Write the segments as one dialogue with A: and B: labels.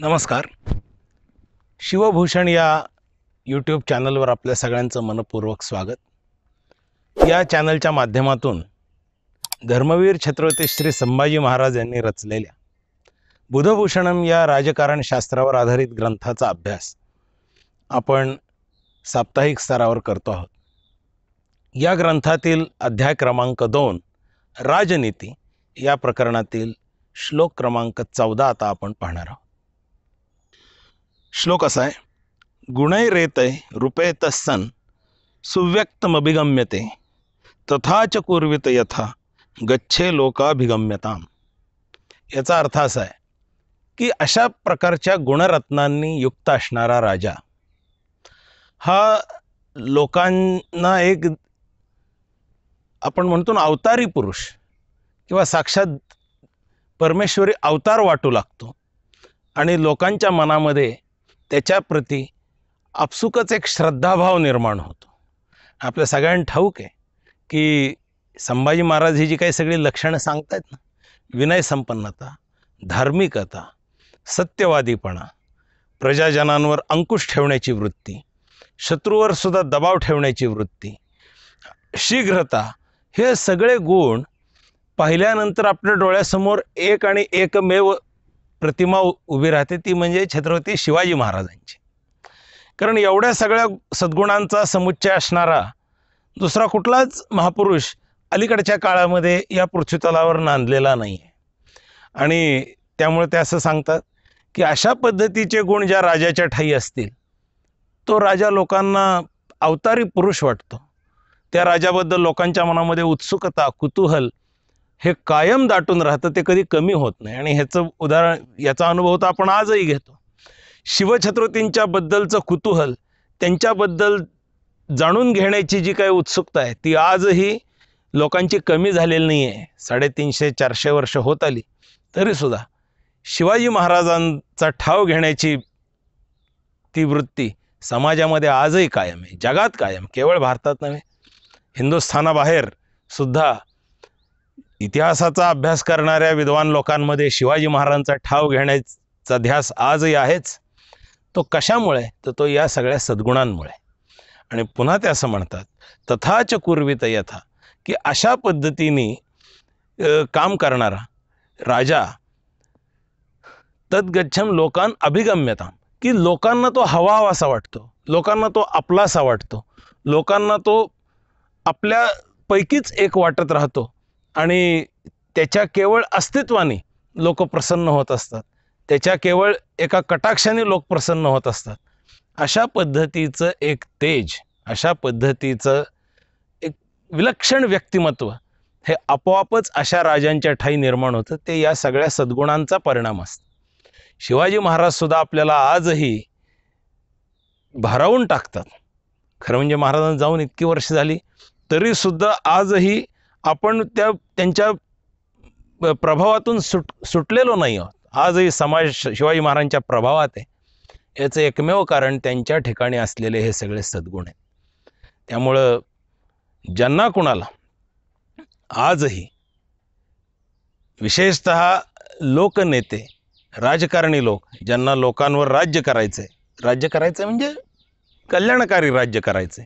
A: नमस्कार शिवभूषण या यूट्यूब चॅनलवर आपल्या सगळ्यांचं मनपूर्वक स्वागत या चॅनलच्या माध्यमातून धर्मवीर छत्रपती श्री संभाजी महाराज यांनी रचलेल्या बुधभूषणम या राजकारणशास्त्रावर आधारित ग्रंथाचा अभ्यास आपण साप्ताहिक स्तरावर करतो आहोत या ग्रंथातील अध्याय क्रमांक दोन राजनीती या प्रकरणातील श्लोक क्रमांक चौदा आता आपण पाहणार आहोत श्लोक असा आहे गुणैरेतय सन सुव्यक्तमभिगम्यते तथा च कुर्वित यथा गच्छे लोकाभिगम्यता याचा अर्थ असा आहे की अशा प्रकारच्या गुणरत्नांनी युक्त असणारा राजा हा लोकांना एक आपण म्हणतो ना अवतारी पुरुष किंवा साक्षात परमेश्वरी अवतार वाटू लागतो आणि लोकांच्या मनामध्ये त्याच्याप्रती आपसुकच एक श्रद्धाभाव निर्माण होतो आपल्या सगळ्यांना ठाऊक आहे की संभाजी महाराज ही जी काही सगळी लक्षणं सांगतायत ना विनय संपन्नता धार्मिकता सत्यवादीपणा प्रजाजनांवर अंकुश ठेवण्याची वृत्ती शत्रूवर सुद्धा दबाव ठेवण्याची वृत्ती शीघ्रता हे सगळे गुण पाहिल्यानंतर आपल्या डोळ्यासमोर एक आणि एकमेव प्रतिमा उभी राहते ती म्हणजे छत्रपती शिवाजी महाराजांची कारण एवढ्या सगळ्या सद्गुणांचा समुच्चय असणारा दुसरा कुठलाच महापुरुष अलीकडच्या काळामध्ये या पृथ्वीतलावर नांदलेला नाही आहे आणि त्यामुळे ते असं सांगतात की अशा पद्धतीचे गुण ज्या राजाच्या ठाई असतील तो राजा लोकांना अवतारी पुरुष वाटतो त्या राजाबद्दल लोकांच्या मनामध्ये उत्सुकता कुतूहल हे कायम दाटून राहतं ते कधी कमी होत नाही आणि ह्याचं उदाहरण याचा अनुभव तर आपण आजही घेतो शिवछत्रुतींच्याबद्दलचं कुतूहल त्यांच्याबद्दल जाणून घेण्याची जी काही उत्सुकता आहे ती आजही लोकांची कमी झालेली नाही आहे साडेतीनशे चारशे वर्ष होत आली तरीसुद्धा शिवाजी महाराजांचा ठाव घेण्याची ती वृत्ती समाजामध्ये आजही कायम आहे जगात कायम केवळ भारतात नव्हे हिंदुस्थानाबाहेरसुद्धा सुद्धा इतिहासाचा अभ्यास करणाऱ्या विद्वान लोकांमध्ये शिवाजी महाराजांचा ठाव घेण्याचा ध्यास आजही आहेच तो कशामुळे तर तो या सगळ्या सद्गुणांमुळे आणि पुन्हा ते असं म्हणतात तथाच कुर्वित यथा की अशा पद्धतीने काम करणारा राजा तद्गच्छम लोकां अभिगम्यता की लोकांना तो हवा हवासा वाटतो लोकांना तो आपलासा वाटतो लोकांना तो आपल्यापैकीच एक वाटत राहतो आणि त्याच्या केवळ अस्तित्वाने लोक प्रसन्न होत असतात त्याच्या केवळ एका कटाक्षाने लोक प्रसन्न होत असतात अशा पद्धतीचं एक तेज अशा पद्धतीचं एक विलक्षण व्यक्तिमत्व हे आपोआपच अशा राजांच्या ठाई निर्माण होतं ते या सगळ्या सद्गुणांचा परिणाम असतो शिवाजी महाराजसुद्धा आपल्याला आजही भारावून टाकतात खरं म्हणजे महाराजांना जाऊन इतकी वर्ष झाली तरीसुद्धा आजही आपण त्या त्यांच्या प्रभावातून सुट सुटलेलो नाही आहोत आजही समाज शिवाजी महाराजांच्या प्रभावात आहे याचं एकमेव कारण त्यांच्या ठिकाणी असलेले हे सगळे सद्गुण आहेत त्यामुळं ज्यांना कुणाला आजही विशेषत लोकनेते राजकारणी लोक ज्यांना लोकांवर राज्य करायचं आहे राज्य करायचं म्हणजे कल्याणकारी राज्य करायचे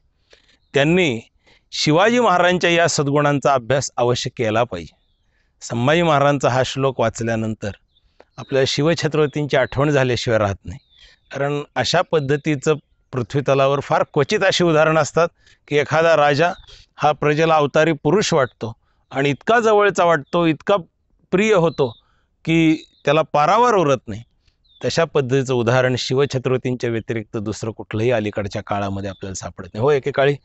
A: त्यांनी शिवाजी महाराजांच्या या सद्गुणांचा अभ्यास अवश्य केला पाहिजे संभाजी महाराजांचा हा श्लोक वाचल्यानंतर आपल्या शिवछत्रपतींची आठवण झाल्याशिवाय राहत नाही कारण अशा पद्धतीचं पृथ्वीतलावर फार क्वचित अशी उदाहरणं असतात की एखादा राजा हा प्रजेला अवतारी पुरुष वाटतो आणि इतका जवळचा वाटतो इतका प्रिय होतो की त्याला पारावर उरत नाही तशा पद्धतीचं उदाहरण शिवछत्रपतींच्या व्यतिरिक्त दुसरं कुठलंही अलीकडच्या काळामध्ये आपल्याला सापडत नाही हो एकेकाळी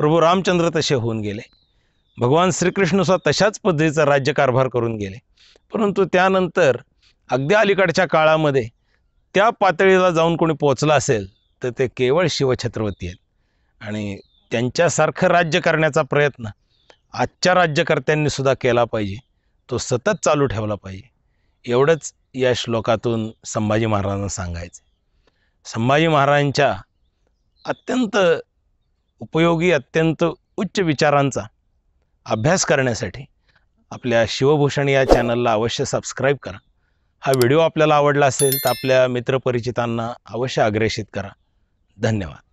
A: प्रभू रामचंद्र तसे होऊन गेले भगवान श्रीकृष्णसुद्धा तशाच पद्धतीचा राज्यकारभार करून गेले परंतु त्यानंतर अगदी अलीकडच्या काळामध्ये त्या पातळीला जाऊन कोणी पोचलं असेल तर ते केवळ शिवछत्रपती आहेत आणि त्यांच्यासारखं राज्य करण्याचा प्रयत्न आजच्या राज्यकर्त्यांनी सुद्धा केला पाहिजे तो सतत चालू ठेवला पाहिजे एवढंच या श्लोकातून संभाजी महाराजांना सांगायचं संभाजी महाराजांच्या अत्यंत उपयोगी अत्यंत उच्च विचारांचा अभ्यास करण्यासाठी आपल्या शिवभूषण या चॅनलला अवश्य सबस्क्राईब करा हा व्हिडिओ आपल्याला आवडला असेल तर आपल्या मित्रपरिचितांना अवश्य अग्रेषित करा धन्यवाद